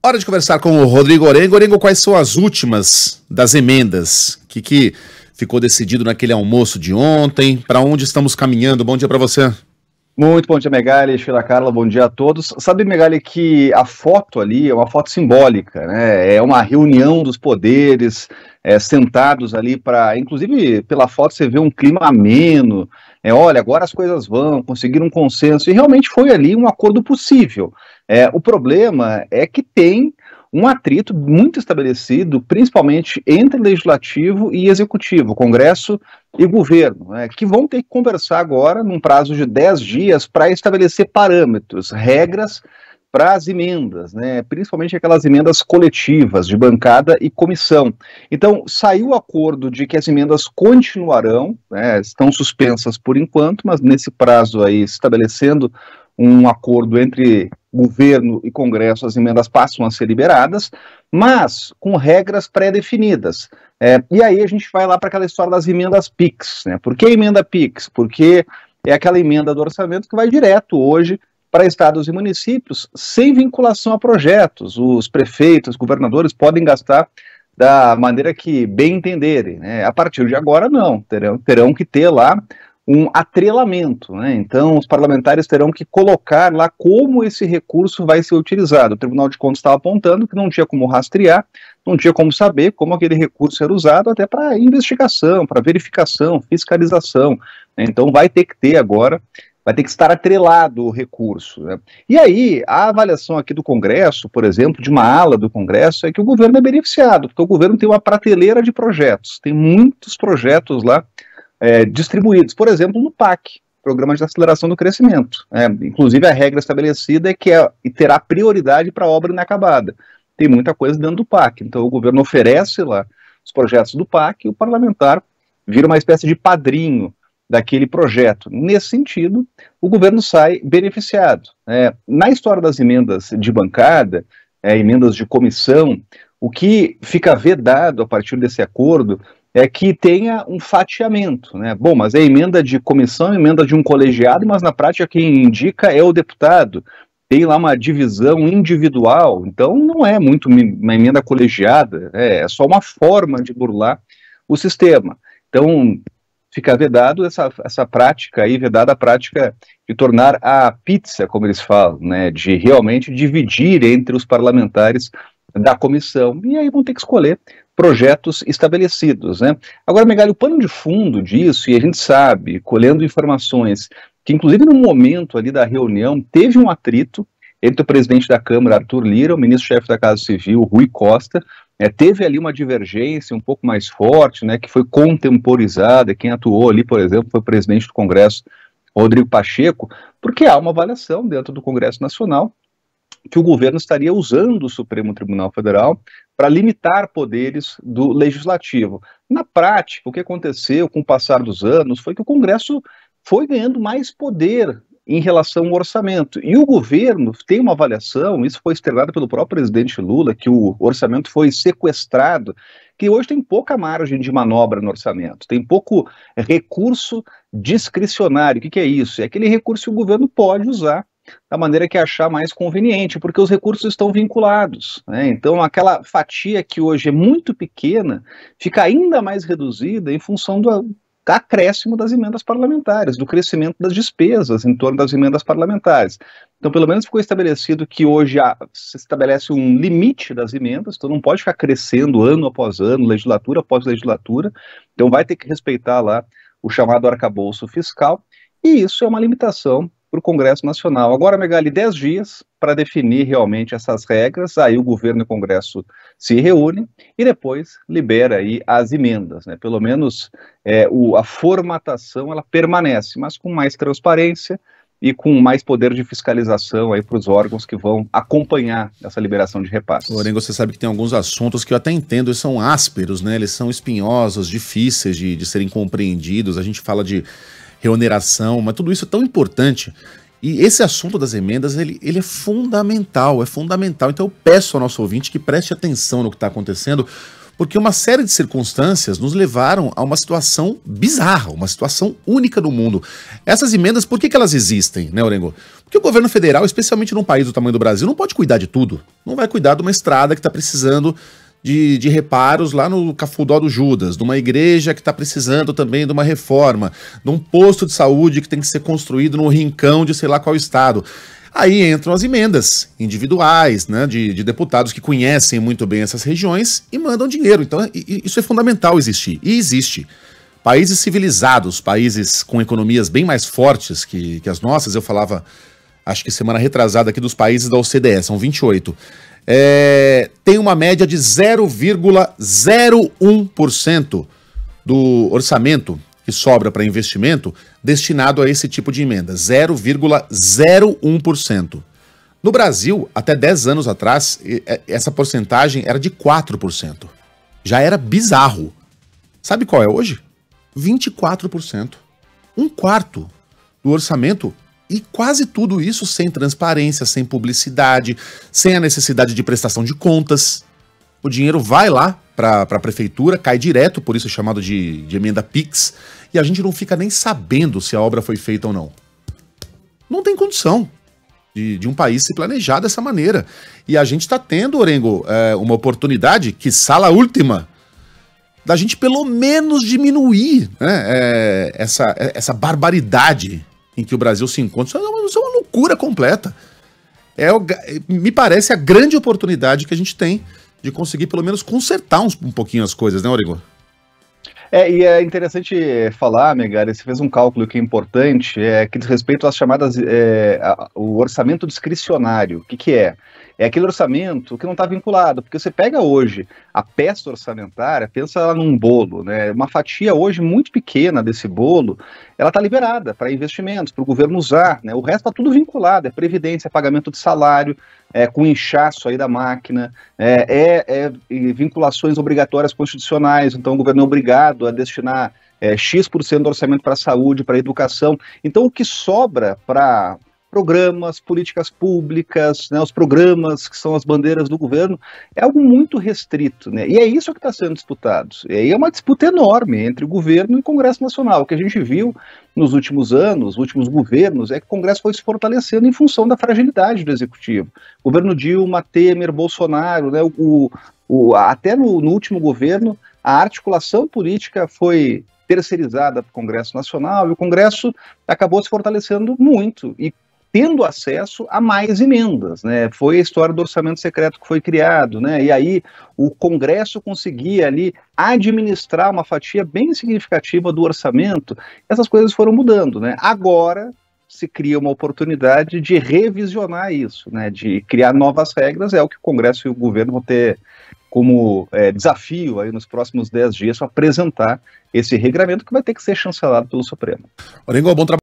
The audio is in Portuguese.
Hora de conversar com o Rodrigo Orengo. Orengo, quais são as últimas das emendas? O que, que ficou decidido naquele almoço de ontem? Para onde estamos caminhando? Bom dia para você. Muito bom dia, Megali, Sheila Carla, bom dia a todos. Sabe, Megali, que a foto ali é uma foto simbólica, né? É uma reunião dos poderes, é, sentados ali para. Inclusive, pela foto você vê um clima ameno, é, olha, agora as coisas vão, conseguir um consenso, e realmente foi ali um acordo possível. É, o problema é que tem um atrito muito estabelecido, principalmente entre legislativo e executivo, Congresso e governo, né, que vão ter que conversar agora, num prazo de 10 dias, para estabelecer parâmetros, regras para as emendas, né, principalmente aquelas emendas coletivas de bancada e comissão. Então, saiu o acordo de que as emendas continuarão, né, estão suspensas por enquanto, mas nesse prazo aí, estabelecendo um acordo entre governo e Congresso as emendas passam a ser liberadas, mas com regras pré-definidas. É, e aí a gente vai lá para aquela história das emendas PIX. Né? Por que emenda PIX? Porque é aquela emenda do orçamento que vai direto hoje para estados e municípios, sem vinculação a projetos. Os prefeitos, governadores podem gastar da maneira que bem entenderem. Né? A partir de agora, não. Terão, terão que ter lá um atrelamento. Né? Então, os parlamentares terão que colocar lá como esse recurso vai ser utilizado. O Tribunal de Contas estava apontando que não tinha como rastrear, não tinha como saber como aquele recurso era usado, até para investigação, para verificação, fiscalização. Né? Então, vai ter que ter agora. Vai ter que estar atrelado o recurso. Né? E aí, a avaliação aqui do Congresso, por exemplo, de uma ala do Congresso, é que o governo é beneficiado, porque o governo tem uma prateleira de projetos, tem muitos projetos lá é, distribuídos, por exemplo, no PAC, Programa de Aceleração do Crescimento. Né? inclusive, a regra estabelecida é que é, terá prioridade para obra inacabada. Tem muita coisa dentro do PAC, então o governo oferece lá os projetos do PAC e o parlamentar vira uma espécie de padrinho daquele projeto. Nesse sentido, o governo sai beneficiado. É, na história das emendas de bancada, é, emendas de comissão, o que fica vedado a partir desse acordo é que tenha um fatiamento, né? Bom, mas é emenda de comissão, emenda de um colegiado, mas na prática quem indica é o deputado. Tem lá uma divisão individual, então não é muito uma emenda colegiada, é, é só uma forma de burlar o sistema. Então fica vedado essa, essa prática aí, vedada a prática de tornar a pizza, como eles falam, né? De realmente dividir entre os parlamentares da comissão. E aí vão ter que escolher projetos estabelecidos. Né? Agora, Megalho, o pano de fundo disso, e a gente sabe, colhendo informações, que inclusive no momento ali da reunião teve um atrito entre o presidente da Câmara, Arthur Lira, o ministro-chefe da Casa Civil, Rui Costa, é, teve ali uma divergência um pouco mais forte, né, que foi contemporizada, quem atuou ali, por exemplo, foi o presidente do Congresso, Rodrigo Pacheco, porque há uma avaliação dentro do Congresso Nacional que o governo estaria usando o Supremo Tribunal Federal para limitar poderes do legislativo. Na prática, o que aconteceu com o passar dos anos foi que o Congresso foi ganhando mais poder em relação ao orçamento. E o governo tem uma avaliação, isso foi externado pelo próprio presidente Lula, que o orçamento foi sequestrado, que hoje tem pouca margem de manobra no orçamento, tem pouco recurso discricionário. O que, que é isso? É aquele recurso que o governo pode usar da maneira que achar mais conveniente, porque os recursos estão vinculados. Né? Então, aquela fatia que hoje é muito pequena fica ainda mais reduzida em função do acréscimo das emendas parlamentares, do crescimento das despesas em torno das emendas parlamentares. Então, pelo menos ficou estabelecido que hoje há, se estabelece um limite das emendas, então não pode ficar crescendo ano após ano, legislatura após legislatura, então vai ter que respeitar lá o chamado arcabouço fiscal, e isso é uma limitação para o Congresso Nacional. Agora, Megali, 10 dias para definir realmente essas regras, aí o governo e o Congresso se reúnem e depois libera aí as emendas, né? Pelo menos é, o, a formatação ela permanece, mas com mais transparência e com mais poder de fiscalização aí para os órgãos que vão acompanhar essa liberação de repasses. Lorengo, você sabe que tem alguns assuntos que eu até entendo, eles são ásperos, né? Eles são espinhosos, difíceis de, de serem compreendidos. A gente fala de reoneração, mas tudo isso é tão importante. E esse assunto das emendas, ele, ele é fundamental, é fundamental. Então eu peço ao nosso ouvinte que preste atenção no que está acontecendo, porque uma série de circunstâncias nos levaram a uma situação bizarra, uma situação única no mundo. Essas emendas, por que, que elas existem, né, Orengo? Porque o governo federal, especialmente num país do tamanho do Brasil, não pode cuidar de tudo. Não vai cuidar de uma estrada que está precisando de, de, reparos lá no Cafundó do Judas, de uma igreja que está precisando também de uma reforma, de um posto de saúde que tem que ser construído no rincão de sei lá qual estado. Aí entram as emendas individuais, né, de, de, deputados que conhecem muito bem essas regiões e mandam dinheiro. Então, isso é fundamental existir. E existe. Países civilizados, países com economias bem mais fortes que, que as nossas, eu falava, acho que semana retrasada aqui dos países da OCDE, são 28 é, tem uma média de 0,01% do orçamento que sobra para investimento destinado a esse tipo de emenda, 0,01%. No Brasil, até 10 anos atrás, é, essa porcentagem era de 4%. Já era bizarro. Sabe qual é hoje? 24%. Um quarto do orçamento e quase tudo isso sem transparência, sem publicidade, sem a necessidade de prestação de contas. O dinheiro vai lá para a prefeitura, cai direto, por isso é chamado de, de emenda PIX, e a gente não fica nem sabendo se a obra foi feita ou não. Não tem condição de, de um país se planejar dessa maneira. E a gente está tendo, Orengo, é, uma oportunidade, que sala última, da gente pelo menos diminuir né, é, essa, essa barbaridade em que o Brasil se encontra. Isso é uma, isso é uma loucura completa. É, me parece a grande oportunidade que a gente tem de conseguir pelo menos consertar uns, um pouquinho as coisas, né, Origo? É, e é interessante eh, falar, Megara, você fez um cálculo que é importante, é, que diz respeito às chamadas, é, a, o orçamento discricionário, o que que é? É aquele orçamento que não está vinculado, porque você pega hoje a peça orçamentária, pensa ela num bolo, né? Uma fatia hoje muito pequena desse bolo, ela está liberada para investimentos, para o governo usar, né? O resto está tudo vinculado, é previdência, é pagamento de salário, é com inchaço aí da máquina, é, é, é vinculações obrigatórias constitucionais, então o governo é obrigado a destinar é, X% do orçamento para saúde, para educação. Então, o que sobra para programas, políticas públicas, né, os programas que são as bandeiras do governo, é algo muito restrito, né? E é isso que está sendo disputado. E aí é uma disputa enorme entre o governo e o Congresso Nacional. O que a gente viu nos últimos anos, nos últimos governos, é que o Congresso foi se fortalecendo em função da fragilidade do Executivo. governo Dilma, Temer, Bolsonaro, né? O, o até no, no último governo, a articulação política foi terceirizada para o Congresso Nacional, e o Congresso acabou se fortalecendo muito. E tendo acesso a mais emendas, né? Foi a história do orçamento secreto que foi criado, né? E aí o Congresso conseguia ali administrar uma fatia bem significativa do orçamento. Essas coisas foram mudando, né? Agora se cria uma oportunidade de revisionar isso, né? De criar novas regras é o que o Congresso e o governo vão ter como é, desafio aí nos próximos 10 dias para apresentar esse regramento que vai ter que ser chancelado pelo Supremo. Orengo, bom trabalho.